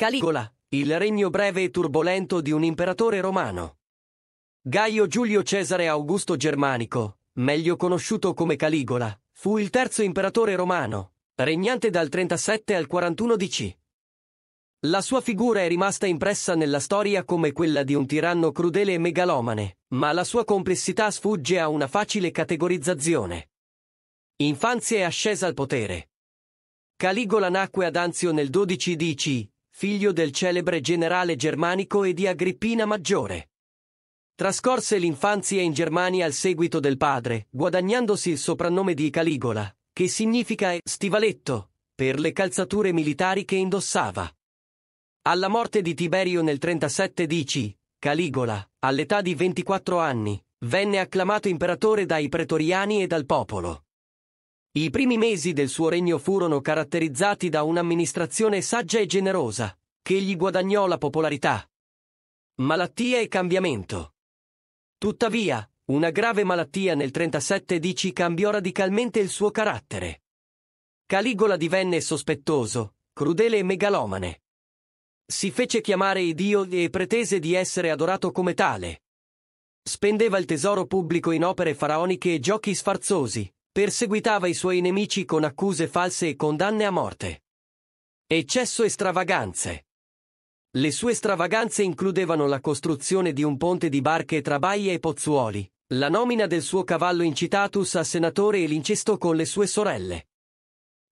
Caligola, il regno breve e turbolento di un imperatore romano. Gaio Giulio Cesare Augusto Germanico, meglio conosciuto come Caligola, fu il terzo imperatore romano, regnante dal 37 al 41 DC. La sua figura è rimasta impressa nella storia come quella di un tiranno crudele e megalomane, ma la sua complessità sfugge a una facile categorizzazione. Infanzia e ascesa al potere. Caligola nacque ad Anzio nel 12 DC, figlio del celebre generale germanico e di Agrippina Maggiore. Trascorse l'infanzia in Germania al seguito del padre, guadagnandosi il soprannome di Caligola, che significa stivaletto, per le calzature militari che indossava. Alla morte di Tiberio nel 37 DC, Caligola, all'età di 24 anni, venne acclamato imperatore dai pretoriani e dal popolo. I primi mesi del suo regno furono caratterizzati da un'amministrazione saggia e generosa, che gli guadagnò la popolarità. Malattia e cambiamento. Tuttavia, una grave malattia nel 37 dici cambiò radicalmente il suo carattere. Caligola divenne sospettoso, crudele e megalomane. Si fece chiamare Dio e pretese di essere adorato come tale. Spendeva il tesoro pubblico in opere faraoniche e giochi sfarzosi, Perseguitava i suoi nemici con accuse false e condanne a morte. Eccesso e stravaganze. Le sue stravaganze includevano la costruzione di un ponte di barche tra Baia e Pozzuoli, la nomina del suo cavallo incitatus a senatore e l'incesto con le sue sorelle.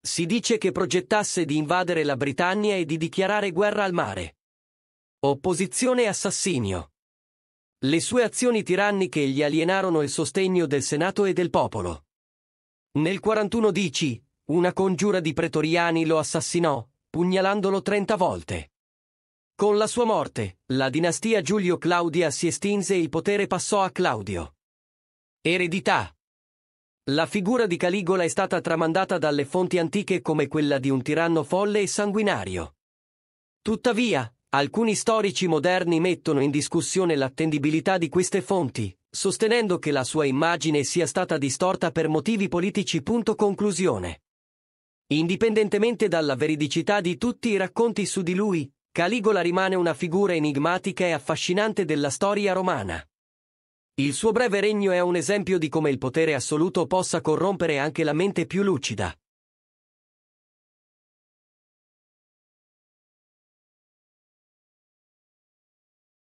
Si dice che progettasse di invadere la Britannia e di dichiarare guerra al mare. Opposizione e assassinio. Le sue azioni tiranniche gli alienarono il sostegno del Senato e del popolo. Nel 41 DC, una congiura di pretoriani lo assassinò, pugnalandolo 30 volte. Con la sua morte, la dinastia Giulio-Claudia si estinse e il potere passò a Claudio. Eredità. La figura di Caligola è stata tramandata dalle fonti antiche come quella di un tiranno folle e sanguinario. Tuttavia, alcuni storici moderni mettono in discussione l'attendibilità di queste fonti, sostenendo che la sua immagine sia stata distorta per motivi politici. Conclusione. Indipendentemente dalla veridicità di tutti i racconti su di lui, Caligola rimane una figura enigmatica e affascinante della storia romana. Il suo breve regno è un esempio di come il potere assoluto possa corrompere anche la mente più lucida.